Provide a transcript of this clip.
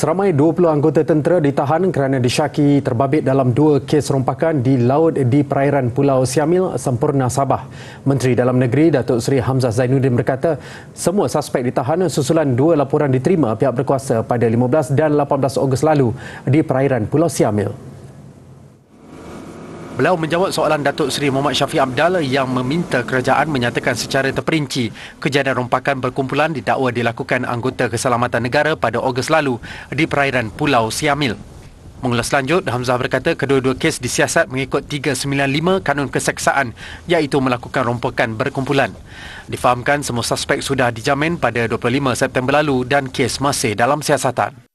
Seramai 20 anggota tentera ditahan kerana disyaki terbabit dalam dua kes rompakan di laut di perairan Pulau Siamil, Sempurna Sabah. Menteri Dalam Negeri Datuk Seri Hamzah Zainuddin berkata, semua suspek ditahan susulan dua laporan diterima pihak berkuasa pada 15 dan 18 Ogos lalu di perairan Pulau Siamil. Beliau menjawab soalan Datuk Seri Muhammad Syafiq Abdallah yang meminta kerajaan menyatakan secara terperinci kejadian rompakan berkumpulan didakwa dilakukan anggota keselamatan negara pada Ogos lalu di perairan Pulau Siamil. Mengulas lanjut, Hamzah berkata kedua-dua kes disiasat mengikut 395 Kanun Keseksaan iaitu melakukan rompakan berkumpulan. Difahamkan semua suspek sudah dijamin pada 25 September lalu dan kes masih dalam siasatan.